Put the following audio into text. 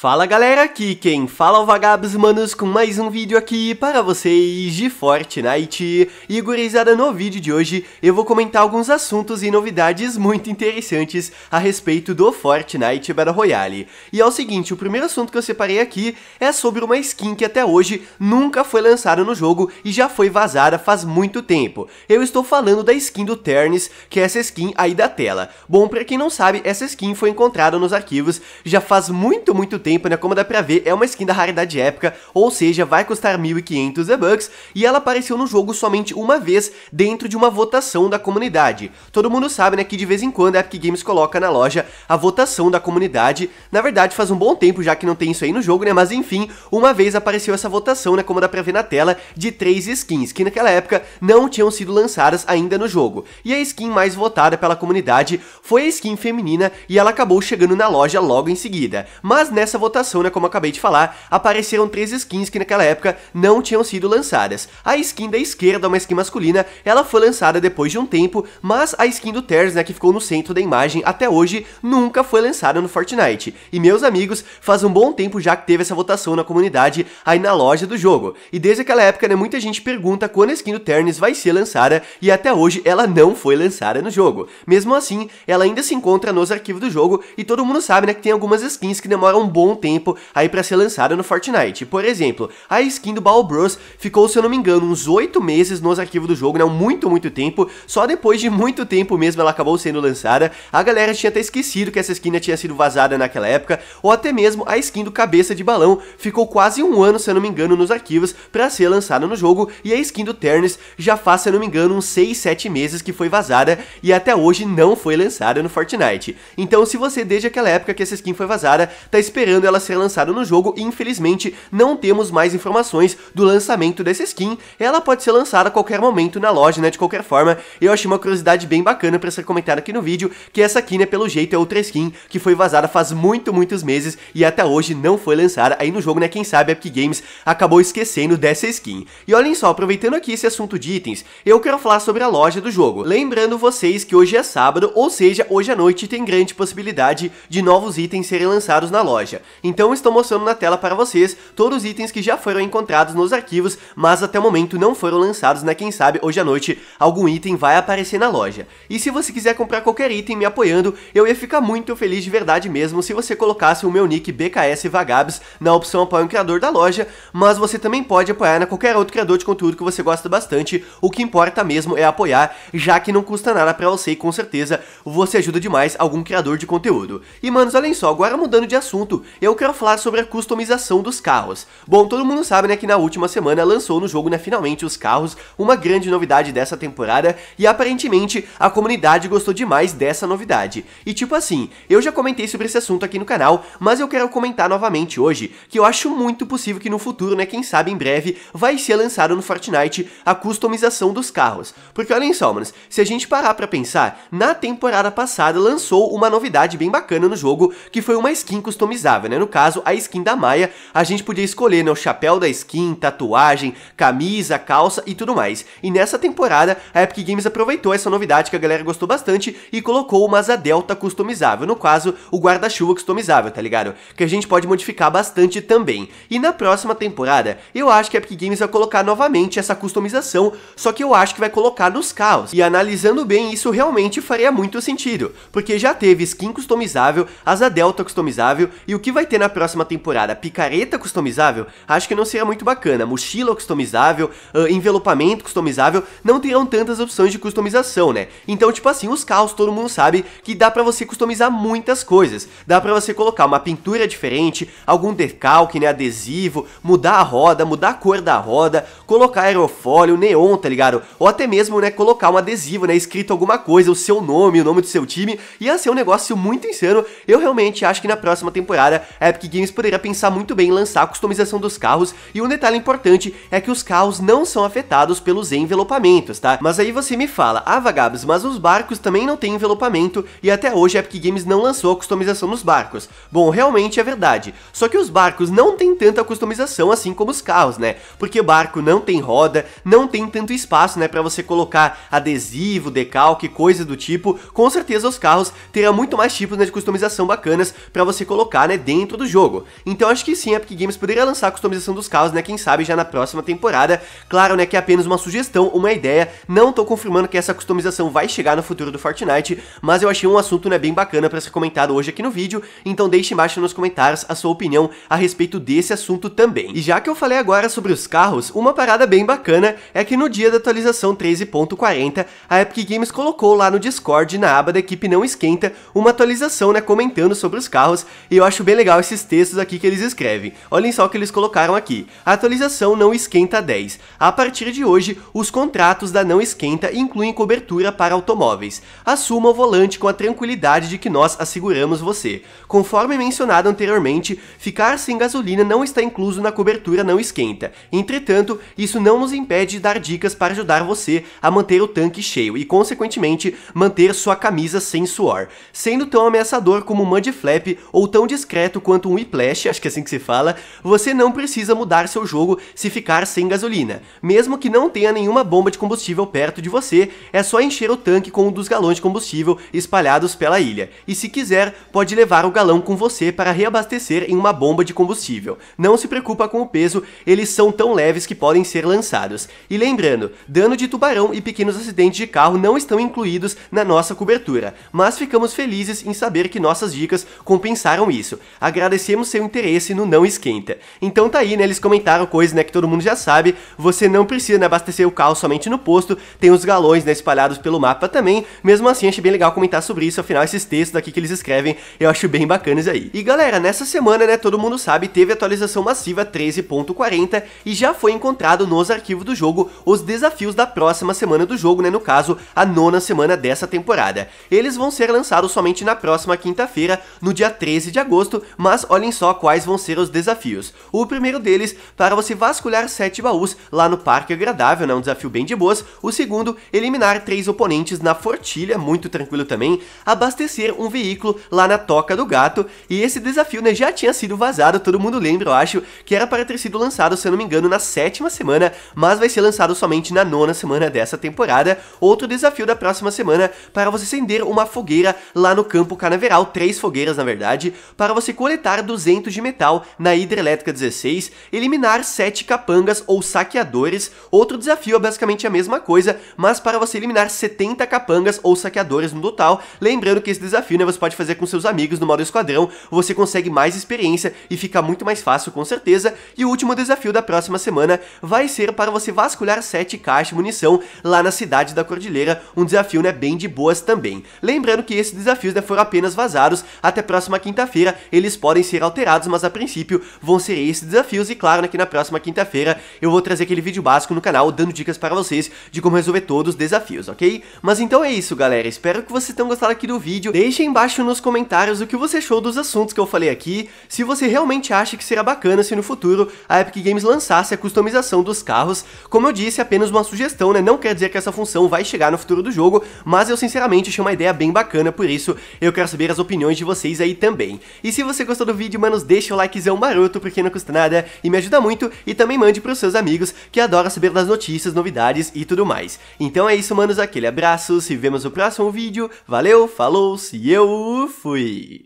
Fala galera, aqui quem fala é o Vagabos Manos com mais um vídeo aqui para vocês de Fortnite. E gurizada, no vídeo de hoje eu vou comentar alguns assuntos e novidades muito interessantes a respeito do Fortnite Battle Royale. E é o seguinte, o primeiro assunto que eu separei aqui é sobre uma skin que até hoje nunca foi lançada no jogo e já foi vazada faz muito tempo. Eu estou falando da skin do Ternis, que é essa skin aí da tela. Bom, pra quem não sabe, essa skin foi encontrada nos arquivos já faz muito, muito tempo tempo, né, como dá pra ver, é uma skin da raridade épica, ou seja, vai custar 1.500 V-Bucks, e ela apareceu no jogo somente uma vez dentro de uma votação da comunidade. Todo mundo sabe, né, que de vez em quando a Epic Games coloca na loja a votação da comunidade, na verdade faz um bom tempo já que não tem isso aí no jogo, né, mas enfim, uma vez apareceu essa votação, né, como dá pra ver na tela, de três skins, que naquela época não tinham sido lançadas ainda no jogo. E a skin mais votada pela comunidade foi a skin feminina, e ela acabou chegando na loja logo em seguida. Mas nessa votação, né, como acabei de falar, apareceram três skins que naquela época não tinham sido lançadas. A skin da esquerda, uma skin masculina, ela foi lançada depois de um tempo, mas a skin do Terz, né, que ficou no centro da imagem até hoje, nunca foi lançada no Fortnite. E meus amigos, faz um bom tempo já que teve essa votação na comunidade aí na loja do jogo. E desde aquela época, né, muita gente pergunta quando a skin do Terns vai ser lançada e até hoje ela não foi lançada no jogo. Mesmo assim, ela ainda se encontra nos arquivos do jogo e todo mundo sabe, né, que tem algumas skins que demoram um bom bom tempo aí para ser lançada no Fortnite. Por exemplo, a skin do Ball Bros ficou, se eu não me engano, uns 8 meses nos arquivos do jogo, né? Muito, muito tempo. Só depois de muito tempo mesmo ela acabou sendo lançada. A galera tinha até esquecido que essa skin né, tinha sido vazada naquela época, ou até mesmo a skin do Cabeça de Balão ficou quase um ano, se eu não me engano, nos arquivos para ser lançada no jogo, e a skin do Ternis já faz, se eu não me engano, uns 6, 7 meses que foi vazada e até hoje não foi lançada no Fortnite. Então, se você desde aquela época que essa skin foi vazada, tá esperando esperando ela ser lançada no jogo e infelizmente não temos mais informações do lançamento dessa skin. Ela pode ser lançada a qualquer momento na loja, né, de qualquer forma. Eu achei uma curiosidade bem bacana para ser comentada aqui no vídeo, que essa aqui, né, pelo jeito é outra skin que foi vazada faz muito, muitos meses e até hoje não foi lançada aí no jogo, né, quem sabe a Epic Games acabou esquecendo dessa skin. E olhem só, aproveitando aqui esse assunto de itens, eu quero falar sobre a loja do jogo. Lembrando vocês que hoje é sábado, ou seja, hoje à noite tem grande possibilidade de novos itens serem lançados na loja. Então estou mostrando na tela para vocês todos os itens que já foram encontrados nos arquivos, mas até o momento não foram lançados, né? Quem sabe hoje à noite algum item vai aparecer na loja. E se você quiser comprar qualquer item me apoiando, eu ia ficar muito feliz de verdade mesmo se você colocasse o meu nick BKS Vagabs na opção apoia um criador da loja, mas você também pode apoiar na né, qualquer outro criador de conteúdo que você gosta bastante, o que importa mesmo é apoiar, já que não custa nada para você e com certeza você ajuda demais algum criador de conteúdo. E manos, olhem só, agora mudando de assunto, eu quero falar sobre a customização dos carros. Bom, todo mundo sabe né, que na última semana lançou no jogo né, finalmente os carros, uma grande novidade dessa temporada, e aparentemente a comunidade gostou demais dessa novidade. E tipo assim, eu já comentei sobre esse assunto aqui no canal, mas eu quero comentar novamente hoje, que eu acho muito possível que no futuro, né, quem sabe em breve, vai ser lançado no Fortnite a customização dos carros. Porque olhem só, manos, se a gente parar pra pensar, na temporada passada lançou uma novidade bem bacana no jogo, que foi uma skin customizável né? No caso, a skin da Maia, a gente podia escolher né, o chapéu da skin, tatuagem, camisa, calça e tudo mais. E nessa temporada, a Epic Games aproveitou essa novidade que a galera gostou bastante e colocou uma asa delta customizável, no caso, o guarda-chuva customizável, tá ligado? Que a gente pode modificar bastante também. E na próxima temporada, eu acho que a Epic Games vai colocar novamente essa customização, só que eu acho que vai colocar nos carros. E analisando bem, isso realmente faria muito sentido, porque já teve skin customizável, asa delta customizável e o que que vai ter na próxima temporada? Picareta customizável? Acho que não seria muito bacana. Mochila customizável, uh, envelopamento customizável, não terão tantas opções de customização, né? Então, tipo assim, os carros todo mundo sabe que dá para você customizar muitas coisas. Dá para você colocar uma pintura diferente, algum decalque, né, adesivo, mudar a roda, mudar a cor da roda, colocar aerofólio, neon, tá ligado? Ou até mesmo, né, colocar um adesivo, né, escrito alguma coisa, o seu nome, o nome do seu time. Ia ser um negócio muito insano. Eu realmente acho que na próxima temporada a Epic Games poderia pensar muito bem em lançar a customização dos carros, e um detalhe importante é que os carros não são afetados pelos envelopamentos, tá? Mas aí você me fala, ah Vagabes, mas os barcos também não têm envelopamento, e até hoje a Epic Games não lançou a customização nos barcos. Bom, realmente é verdade, só que os barcos não têm tanta customização assim como os carros, né? Porque barco não tem roda, não tem tanto espaço, né, para você colocar adesivo, decalque, coisa do tipo, com certeza os carros terão muito mais tipos né, de customização bacanas para você colocar, né, dentro do jogo. Então acho que sim, a Epic Games poderia lançar a customização dos carros, né, quem sabe já na próxima temporada. Claro, né, que é apenas uma sugestão, uma ideia, não tô confirmando que essa customização vai chegar no futuro do Fortnite, mas eu achei um assunto, né, bem bacana para ser comentado hoje aqui no vídeo, então deixe embaixo nos comentários a sua opinião a respeito desse assunto também. E já que eu falei agora sobre os carros, uma parada bem bacana é que no dia da atualização 13.40, a Epic Games colocou lá no Discord, na aba da equipe Não Esquenta, uma atualização, né, comentando sobre os carros, e eu acho bem legal esses textos aqui que eles escrevem. Olhem só o que eles colocaram aqui. A atualização não esquenta 10. A partir de hoje, os contratos da não esquenta incluem cobertura para automóveis. Assuma o volante com a tranquilidade de que nós asseguramos você. Conforme mencionado anteriormente, ficar sem gasolina não está incluso na cobertura não esquenta. Entretanto, isso não nos impede de dar dicas para ajudar você a manter o tanque cheio e, consequentemente, manter sua camisa sem suor, sendo tão ameaçador como um Flap ou tão discreto quanto um Whiplash, acho que é assim que se fala, você não precisa mudar seu jogo se ficar sem gasolina. Mesmo que não tenha nenhuma bomba de combustível perto de você, é só encher o tanque com um dos galões de combustível espalhados pela ilha. E se quiser, pode levar o galão com você para reabastecer em uma bomba de combustível. Não se preocupa com o peso, eles são tão leves que podem ser lançados. E lembrando, dano de tubarão e pequenos acidentes de carro não estão incluídos na nossa cobertura, mas ficamos felizes em saber que nossas dicas compensaram isso. Agradecemos seu interesse no Não Esquenta. Então tá aí, né? Eles comentaram coisas né, que todo mundo já sabe. Você não precisa né, abastecer o carro somente no posto, tem os galões né, espalhados pelo mapa também. Mesmo assim, achei bem legal comentar sobre isso, afinal, esses textos aqui que eles escrevem eu acho bem bacanas aí. E galera, nessa semana, né, todo mundo sabe, teve atualização massiva 13.40 e já foi encontrado nos arquivos do jogo os desafios da próxima semana do jogo, né, no caso, a nona semana dessa temporada. Eles vão ser lançados somente na próxima quinta-feira, no dia 13 de agosto, mas olhem só quais vão ser os desafios. O primeiro deles, para você vasculhar 7 baús lá no Parque Agradável, né, um desafio bem de boas. O segundo, eliminar 3 oponentes na Fortilha, muito tranquilo também. Abastecer um veículo lá na Toca do Gato. E esse desafio né, já tinha sido vazado, todo mundo lembra, eu acho, que era para ter sido lançado, se eu não me engano, na sétima semana, mas vai ser lançado somente na nona semana dessa temporada. Outro desafio da próxima semana, para você acender uma fogueira lá no Campo Canaveral, três fogueiras na verdade, para você coletar 200 de metal na Hidrelétrica 16, eliminar 7 capangas ou saqueadores. Outro desafio é basicamente a mesma coisa, mas para você eliminar 70 capangas ou saqueadores no total. Lembrando que esse desafio né, você pode fazer com seus amigos no modo esquadrão, você consegue mais experiência e fica muito mais fácil com certeza. E o último desafio da próxima semana vai ser para você vasculhar 7 caixas de munição lá na cidade da Cordilheira, um desafio né, bem de boas também. Lembrando que esses desafios né, foram apenas vazados, até próxima quinta-feira eles eles podem ser alterados, mas a princípio vão ser esses desafios. E claro, aqui né, na próxima quinta-feira eu vou trazer aquele vídeo básico no canal dando dicas para vocês de como resolver todos os desafios, ok? Mas então é isso, galera. Espero que vocês tenham gostado aqui do vídeo. Deixem embaixo nos comentários o que você achou dos assuntos que eu falei aqui, se você realmente acha que será bacana se no futuro a Epic Games lançasse a customização dos carros. Como eu disse, é apenas uma sugestão, né? Não quer dizer que essa função vai chegar no futuro do jogo, mas eu sinceramente achei uma ideia bem bacana, por isso eu quero saber as opiniões de vocês aí também. E se você gostou do vídeo, manos, deixa o likezão maroto, porque não custa nada e me ajuda muito. E também mande pros seus amigos que adoram saber das notícias, novidades e tudo mais. Então é isso, manos, aquele abraço, se vemos no próximo vídeo. Valeu, falou, se eu fui!